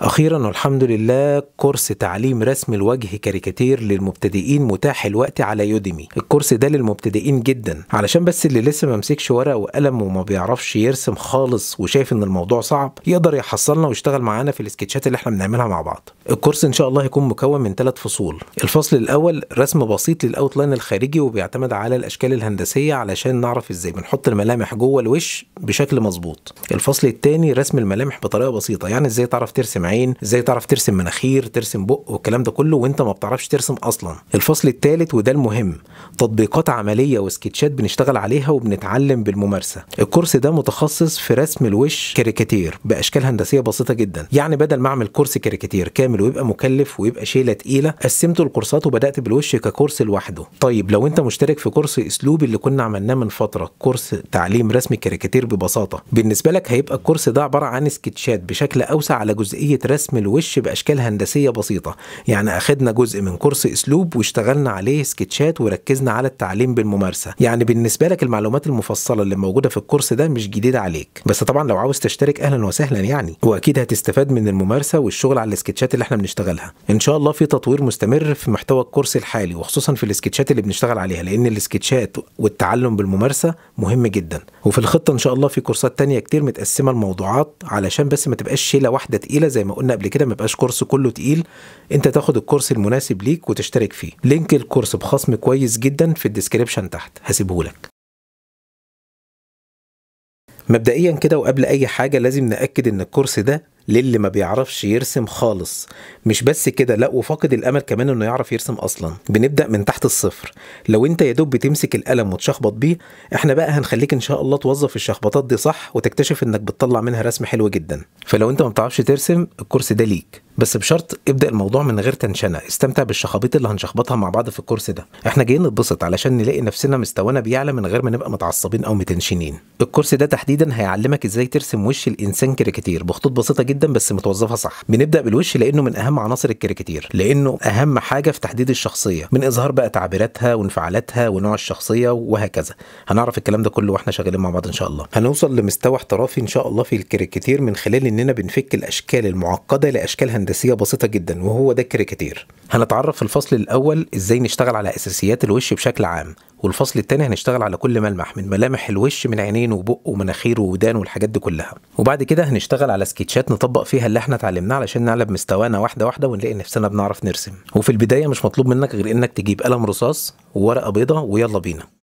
أخيرا والحمد لله كورس تعليم رسم الوجه كاريكاتير للمبتدئين متاح الوقت على يوديمي الكورس ده للمبتدئين جدا علشان بس اللي لسه ممسكش ورقة وقلم وما بيعرفش يرسم خالص وشايف ان الموضوع صعب يقدر يحصلنا ويشتغل معانا في السكتشات اللي احنا بنعملها مع بعض الكورس ان شاء الله هيكون مكون من ثلاث فصول الفصل الاول رسم بسيط للاوتلاين الخارجي وبيعتمد على الاشكال الهندسيه علشان نعرف ازاي بنحط الملامح جوه الوش بشكل مظبوط الفصل الثاني رسم الملامح بطريقه بسيطه يعني ازاي تعرف ترسم عين ازاي تعرف ترسم مناخير ترسم بق والكلام ده كله وانت ما بتعرفش ترسم اصلا الفصل الثالث وده المهم تطبيقات عمليه وسكتشات بنشتغل عليها وبنتعلم بالممارسه الكورس ده متخصص في رسم الوش كاريكاتير باشكال هندسيه بسيطه جدا يعني بدل ما اعمل كورس كاريكاتير كامل ويبقى مكلف ويبقى شيله تقيله قسمته الكورسات وبدات بالوش ككورس لوحده طيب لو انت مشترك في كورس اسلوبي اللي كنا عملناه من فتره كورس تعليم رسم الكاريكاتير ببساطه بالنسبه لك هيبقى الكورس ده عباره عن سكتشات بشكل اوسع على جزئيه رسم الوش بأشكال هندسية بسيطة يعني اخذنا جزء من كورس أسلوب واشتغلنا عليه سكتشات وركزنا على التعليم بالممارسة يعني بالنسبة لك المعلومات المفصلة اللي موجودة في الكورس ده مش جديدة عليك بس طبعا لو عاوز تشترك أهلا وسهلا يعني وأكيد هتستفاد من الممارسة والشغل على السكتشات اللي احنا بنشتغلها إن شاء الله في تطوير مستمر في محتوى الكورس الحالي وخصوصا في السكتشات اللي بنشتغل عليها لأن السكتشات والتعلم بالممارسة مهم جدا وفي الخطة إن شاء الله في كورسات تانية كتير متقسمة الموضوعات علشان بس ما تبقاش شيلة واحدة تقيلة زي ما ما قلنا قبل كده ما يبقاش كورس كله تقيل انت تاخد الكورس المناسب ليك وتشترك فيه لينك الكورس بخصم كويس جدا في الديسكريبشن تحت هسيبه لك مبدئيا كده وقبل اي حاجه لازم ناكد ان الكورس ده للي ما بيعرفش يرسم خالص مش بس كده لا وفاقد الامل كمان انه يعرف يرسم اصلا بنبدا من تحت الصفر لو انت يا دوب بتمسك القلم وتشخبط بيه احنا بقى هنخليك ان شاء الله توظف الشخبطات دي صح وتكتشف انك بتطلع منها رسم حلو جدا فلو انت ما بتعرفش ترسم الكورس ده ليك بس بشرط ابدا الموضوع من غير تنشنه استمتع بالشخابيط اللي هنشخبطها مع بعض في الكورس ده احنا جايين نتبسط علشان نلاقي نفسنا مستوانا بيعلى من غير ما نبقى متعصبين او متنشنين الكورس ده تحديدا هيعلمك ازاي ترسم وش الانسان كاريكاتير بخطوط بسيطه جدا بس متوظفه صح بنبدا بالوش لانه من اهم عناصر الكاريكاتير لانه اهم حاجه في تحديد الشخصيه من اظهار بقى تعبيراتها وانفعالاتها ونوع الشخصيه وهكذا هنعرف الكلام ده كله واحنا شغالين مع بعض ان شاء الله هنوصل لمستوى احترافي ان شاء الله في الكاريكاتير من خلال اننا بنفك الاشكال المعقده لاشكالها هندسيه بسيطه جدا وهو ده الكاريكاتير هنتعرف في الفصل الاول ازاي نشتغل على اساسيات الوش بشكل عام والفصل الثاني هنشتغل على كل ملمح من ملامح الوش من عينين وبق ومناخير وودان والحاجات دي كلها وبعد كده هنشتغل على سكتشات نطبق فيها اللي احنا اتعلمناه علشان نعلى بمستوانا واحده واحده ونلاقي نفسنا بنعرف نرسم وفي البدايه مش مطلوب منك غير انك تجيب قلم رصاص وورقه بيضاء ويلا بينا